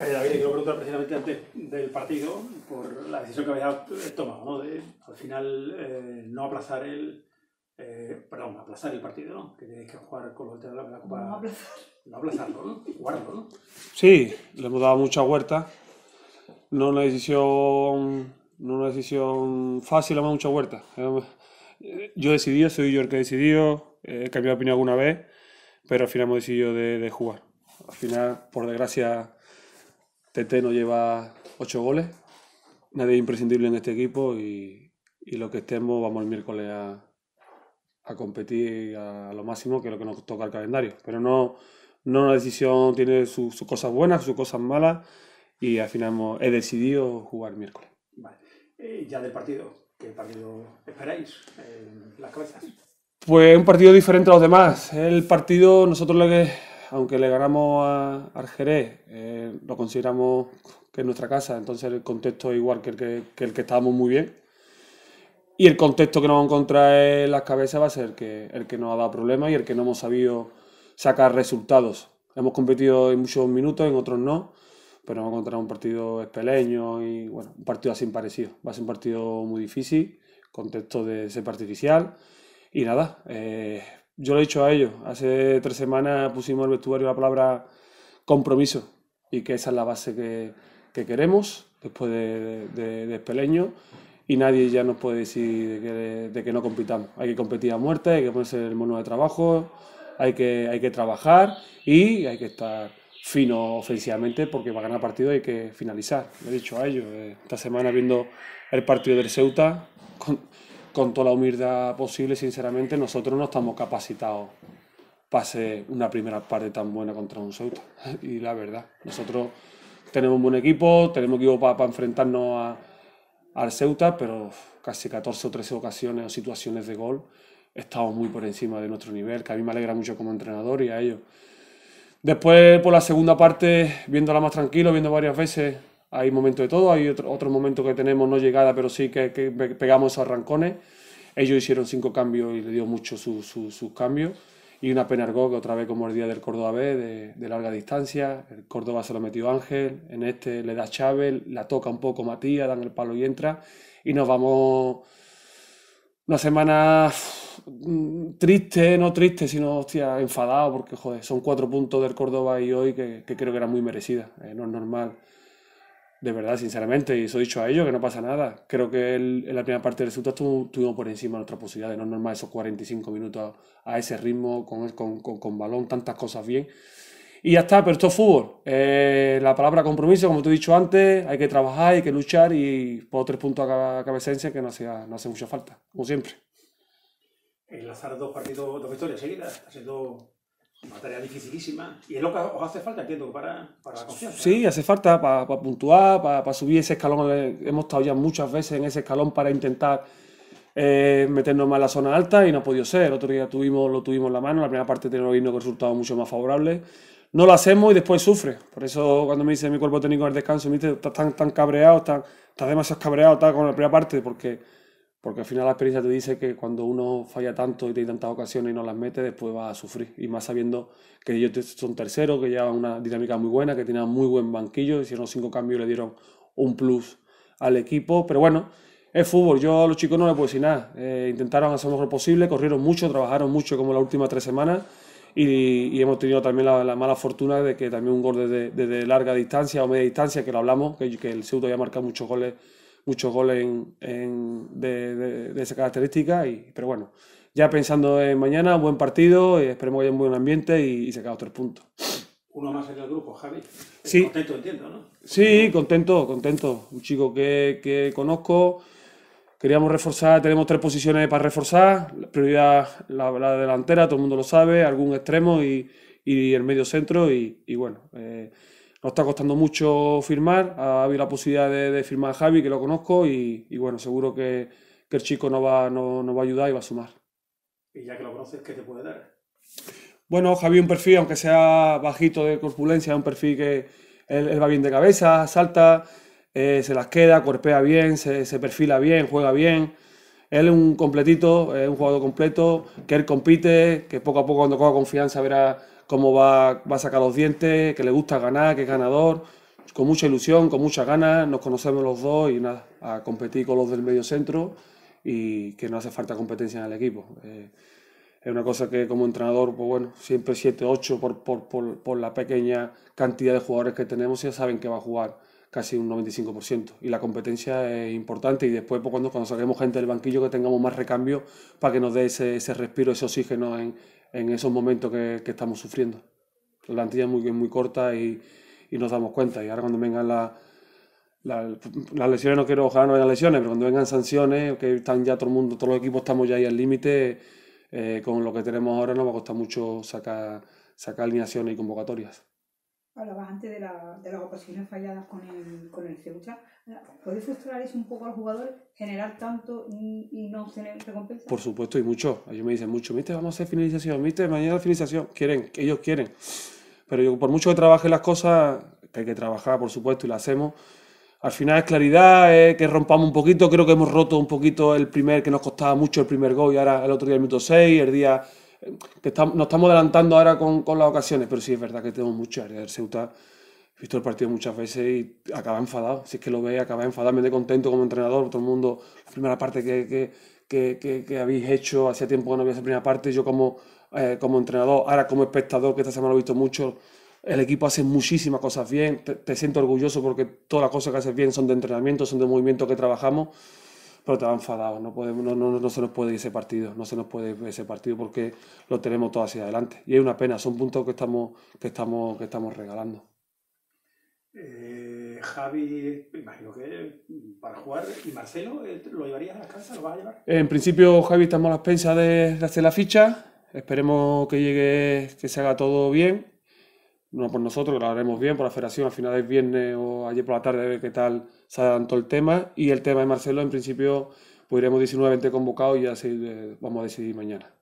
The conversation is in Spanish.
Eh, David, quiero preguntar precisamente antes del partido por la decisión que habéis tomado, ¿no? De al final eh, no aplazar el. Eh, perdón, aplazar el partido, ¿no? Que tenéis que jugar con los de la Copa. No aplazarlo, ¿no? Jugarlo, ¿no? Sí, le hemos dado mucha huerta. No una decisión. No una decisión fácil, le hemos dado mucha huerta. Yo decidí, soy yo el que decidido. he cambiado de opinión alguna vez, pero al final hemos decidido de jugar. Al final, por desgracia Tete no lleva ocho goles, nadie es imprescindible en este equipo y, lo que estemos vamos el miércoles a, competir a lo máximo que es lo que nos toca el calendario. Pero no, no una decisión tiene sus cosas buenas, sus cosas malas y al final hemos, he decidido jugar miércoles. Vale. Eh, ya del partido, ¿qué partido esperáis las cabezas? Pues un partido diferente a los demás. El partido, nosotros lo que aunque le ganamos a, Arjerez, eh, lo consideramos que es nuestra casa, entonces el contexto es igual que el que, estábamos muy bien. Y el contexto que nos va a encontrar en las cabezas va a ser el que, el que nos ha dado problemas y el que no hemos sabido sacar resultados. Hemos competido en muchos minutos, en otros no, pero a encontrar un partido espeleño y bueno, un partido así parecido. Va a ser un partido muy difícil, contexto de ser artificial. Y nada, eh, yo lo he dicho a ellos, hace tres semanas pusimos en el vestuario la palabra compromiso y que esa es la base que, queremos después de, de, y nadie ya nos puede decir de que, no compitamos. Hay que competir a muerte, hay que ponerse el mono de trabajo, hay que, hay que trabajar y hay que estar fino ofensivamente porque a ganar partido hay que finalizar. Lo he dicho a ellos, eh, esta semana viendo el partido del Ceuta, con toda la humildad posible, sinceramente, nosotros no estamos capacitados para hacer una primera parte tan buena contra un Ceuta. Y la verdad, nosotros tenemos un buen equipo, tenemos equipo para, para enfrentarnos a, al Ceuta, pero casi 14 o 13 ocasiones o situaciones de gol estamos muy por encima de nuestro nivel, que a mí me alegra mucho como entrenador y a ellos. Después, por la segunda parte, viéndola más tranquilo, viendo varias veces hay momentos de todo, hay otro, otro momento que tenemos no llegada, pero sí que, pegamos esos arrancones. Ellos hicieron cinco cambios y le dio mucho sus cambios. Y una Penargó, que otra vez como el día del Córdoba B, de, larga distancia. El Córdoba se lo metió Ángel, en este le da Chávez, la toca un poco Matías, dan el palo y entra. Y nos vamos una semana mm, triste, no triste, sino hostia, enfadado, porque joder, son cuatro puntos del Córdoba y hoy que, creo que era muy merecida. Eh, no es normal de verdad, sinceramente, y eso he dicho a ellos, que no pasa nada. Creo que en la primera parte del resultado tuvimos por encima de posibilidad de No es normal esos 45 minutos a, ese ritmo, con, con, con, balón, tantas cosas bien. Y ya está, pero esto es fútbol. Eh, la palabra compromiso, como te he dicho antes, hay que trabajar, hay que luchar y por tres puntos a cabecencia que no, sea, no hace mucha falta, como siempre. Enlazar dos partidos, dos victorias seguidas, haciendo una tarea dificilísima. Y es lo que os hace falta, entiendo, para, para la confianza. Sí, hace falta para, puntuar, para, subir ese escalón. Eh, hemos estado ya muchas veces en ese escalón para intentar eh, meternos más en la zona alta y no ha podido ser. El otro día tuvimos, lo tuvimos en la mano, la primera parte tenemos que con resultados mucho más favorable No lo hacemos y después sufre. Por eso cuando me dice mi cuerpo técnico el descanso, me estás tan, tan cabreado, estás demasiado cabreado con la primera parte, porque porque al final la experiencia te dice que cuando uno falla tanto y tiene tantas ocasiones y no las mete, después va a sufrir. Y más sabiendo que ellos son terceros, que llevan una dinámica muy buena, que tienen muy buen banquillo, hicieron cinco cambios y le dieron un plus al equipo. Pero bueno, es fútbol. Yo a los chicos no les puedo decir nada. Eh, intentaron hacer lo mejor posible, corrieron mucho, trabajaron mucho como las últimas tres semanas. Y, hemos tenido también la, mala fortuna de que también un gol desde, larga distancia o media distancia, que lo hablamos, que, que el Ceuta había marcado muchos goles muchos goles en, de, de, esa característica. Y, pero bueno, ya pensando en mañana, buen partido, esperemos que haya un buen ambiente y, se sacar tres puntos. Uno más en el grupo, Javi. Sí. Contento, entiendo, ¿no? Sí, contento, contento. Un chico que, que conozco. Queríamos reforzar, tenemos tres posiciones para reforzar. prioridad la, la delantera, todo el mundo lo sabe, algún extremo y, y el medio centro. Y, y bueno, eh, nos está costando mucho firmar. Ha habido la posibilidad de, firmar a Javi, que lo conozco, y, bueno, seguro que, el chico nos va, no, va a ayudar y va a sumar. Y ya que lo conoces, ¿qué te puede dar? Bueno, Javi, un perfil, aunque sea bajito de corpulencia, es un perfil que él, va bien de cabeza, salta, eh, se las queda, cuerpea bien, se, se, perfila bien, juega bien. Él es un completito, es un jugador completo, que él compite, que poco a poco cuando coja confianza verá cómo va, va a sacar los dientes, que le gusta ganar, que es ganador, con mucha ilusión, con muchas ganas, nos conocemos los dos y nada, a competir con los del medio centro y que no hace falta competencia en el equipo. Eh, es una cosa que como entrenador, pues bueno, siempre 7, 8 por, por, por, la pequeña cantidad de jugadores que tenemos, ya saben que va a jugar casi un 95%. Y la competencia es importante y después pues, cuando, cuando saquemos gente del banquillo que tengamos más recambio para que nos dé ese, ese respiro, ese oxígeno en, en esos momentos que, estamos sufriendo. La plantilla es muy, corta y, y, nos damos cuenta. Y ahora cuando vengan las lesiones, no quiero, ojalá no vengan lesiones, pero cuando vengan sanciones, que están ya todo el mundo, todos los equipos estamos ya ahí al límite, eh, con lo que tenemos ahora nos va a costar mucho sacar, sacar alineaciones y convocatorias. Hablabas antes de, la, de las ocasiones falladas con el, con el Ceuta. frustrar eso un poco al jugador, generar tanto y no obtener recompensa? Por supuesto, y mucho. Ellos me dicen mucho, viste, vamos a hacer finalización, viste, mañana finalización. Quieren, ellos quieren. Pero yo, por mucho que trabaje las cosas, que hay que trabajar, por supuesto, y la hacemos, al final es claridad, es que rompamos un poquito. Creo que hemos roto un poquito el primer, que nos costaba mucho el primer gol, y ahora el otro día el minuto 6, el día que nos estamos adelantando ahora con, con, las ocasiones, pero sí es verdad que tenemos muchas área. El Ceuta, he visto el partido muchas veces y acaba enfadado. Si es que lo ve acaba enfadado, me de contento como entrenador, todo el mundo, la primera parte que, que, que, habéis hecho, hacía tiempo que no había esa primera parte, yo como, eh, como entrenador, ahora como espectador, que esta semana lo he visto mucho, el equipo hace muchísimas cosas bien, te, te siento orgulloso porque todas las cosas que haces bien son de entrenamiento, son de movimiento que trabajamos pero va enfadado. No, podemos, no, se nos puede ir ese partido, no se nos puede ir ese partido porque lo tenemos todo hacia adelante. Y es una pena, son puntos que estamos, que estamos, que estamos regalando. Eh, Javi, imagino que mm, para jugar, ¿y Marcelo eh, lo llevarías a la casa? a llevar? En principio, Javi, estamos a las pensas de, hacer la ficha. Esperemos que llegue, que se haga todo bien no por pues nosotros, lo haremos bien, por la federación al final es viernes o ayer por la tarde, a ver qué tal se adelantó el tema. Y el tema de Marcelo, en principio, pues iremos 19 convocados y ya eh, vamos a decidir mañana.